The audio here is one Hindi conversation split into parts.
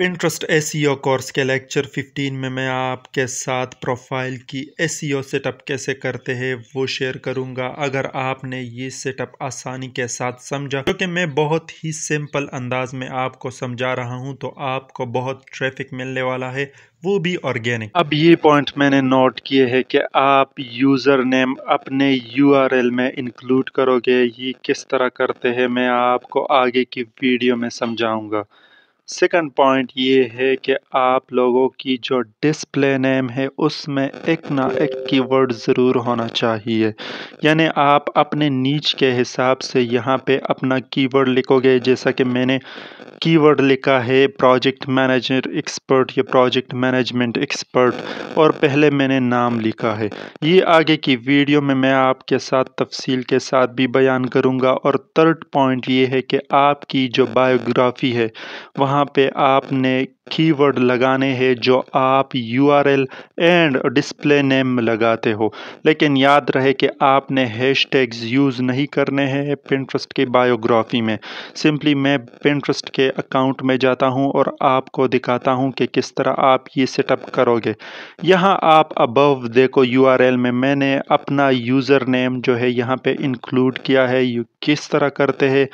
पिंट्रस्ट एस कोर्स के लेक्चर 15 में मैं आपके साथ प्रोफाइल की एस सेटअप e कैसे करते हैं वो शेयर करूंगा अगर आपने ये सेटअप आसानी के साथ समझा क्योंकि मैं बहुत ही सिंपल अंदाज में आपको समझा रहा हूं तो आपको बहुत ट्रैफिक मिलने वाला है वो भी ऑर्गेनिक अब ये पॉइंट मैंने नोट किए हैं कि आप यूज़र नेम अपने एल में इंक्लूड करोगे ये किस तरह करते हैं मैं आपको आगे की वीडियो में समझाऊंगा सेकंड पॉइंट ये है कि आप लोगों की जो डिस्प्ले नेम है उसमें एक ना एक कीवर्ड ज़रूर होना चाहिए यानी आप अपने नीच के हिसाब से यहाँ पे अपना कीवर्ड लिखोगे जैसा कि मैंने कीवर्ड लिखा है प्रोजेक्ट मैनेजर एक्सपर्ट या प्रोजेक्ट मैनेजमेंट एक्सपर्ट और पहले मैंने नाम लिखा है ये आगे की वीडियो में मैं आपके साथ तफसील के साथ भी बयान करूँगा और थर्ड पॉइंट ये है कि आपकी जो बायोग्राफी है वहाँ पे आपने कीवर्ड लगाने हैं जो आप यूआरएल एंड डिस्प्ले नेम लगाते हो लेकिन याद रहे कि आपने टैग यूज़ नहीं करने हैं पिंट्रस्ट के बायोग्राफी में सिंपली मैं पिंट्रस्ट के अकाउंट में जाता हूं और आपको दिखाता हूं कि किस तरह आप ये सेटअप करोगे यहां आप अबव देखो यूआरएल में मैंने अपना यूज़र नेम जो है यहां पे इंक्लूड किया है यू किस तरह करते हैं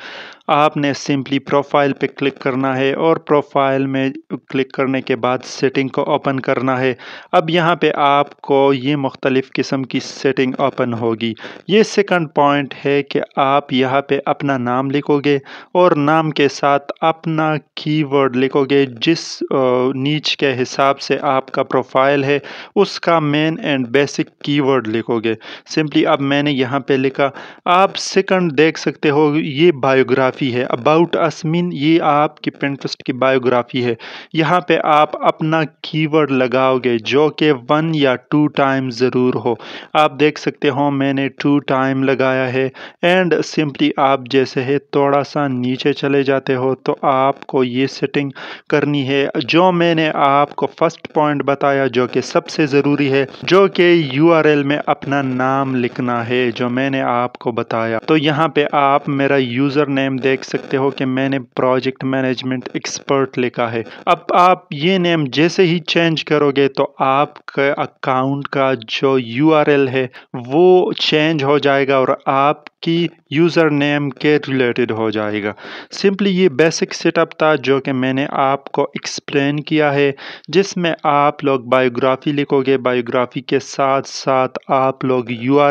आपने सिंपली प्रोफाइल पे क्लिक करना है और प्रोफाइल में क्लिक करने के बाद सेटिंग को ओपन करना है अब यहाँ पे आपको ये मुख्तलिफ़ किस्म की सेटिंग ओपन होगी ये सेकंड पॉइंट है कि आप यहाँ पे अपना नाम लिखोगे और नाम के साथ अपना कीवर्ड लिखोगे जिस नीच के हिसाब से आपका प्रोफाइल है उसका मेन एंड बेसिक कीवर्ड लिखोगे सिंपली अब मैंने यहाँ पर लिखा आप सेकंड देख सकते हो ये बायोग्राफी बायोग्राफ़ी है अबाउट असमिन ये आपकी पेंट्रस्ट की बायोग्राफ़ी है यहाँ पे आप अपना कीवर्ड लगाओगे जो कि वन या टू टाइम ज़रूर हो आप देख सकते हो मैंने टू टाइम लगाया है एंड सिंपली आप जैसे है थोड़ा सा नीचे चले जाते हो तो आपको ये सेटिंग करनी है जो मैंने आपको फर्स्ट पॉइंट बताया जो कि सबसे ज़रूरी है जो कि यू में अपना नाम लिखना है जो मैंने आपको बताया तो यहाँ पे आप मेरा यूज़र नेम देख सकते हो कि मैंने प्रोजेक्ट मैनेजमेंट एक्सपर्ट लिखा है अब आप ये नेम जैसे ही चेंज करोगे तो आपके अकाउंट का जो यू है वो चेंज हो जाएगा और आपकी यूज़र नेम के रिलेटेड हो जाएगा सिंपली ये बेसिक सेटअप था जो कि मैंने आपको एक्सप्लेन किया है जिसमें आप लोग बायोग्राफी लिखोगे बायोग्राफी के साथ साथ आप लोग यू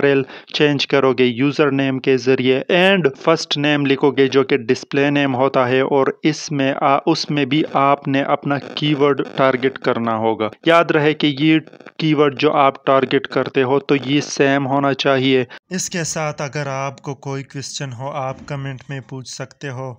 चेंज करोगे यूज़र नेम के ज़रिए एंड फर्स्ट नेम लिखोगे जो कि डिस्प्ले नेम होता है और इसमें उसमें भी आपने अपना कीवर्ड टारगेट करना होगा याद रहे कि ये कीवर्ड जो आप टारगेट करते हो तो ये सेम होना चाहिए इसके साथ अगर आपको कोई क्वेश्चन हो आप कमेंट में पूछ सकते हो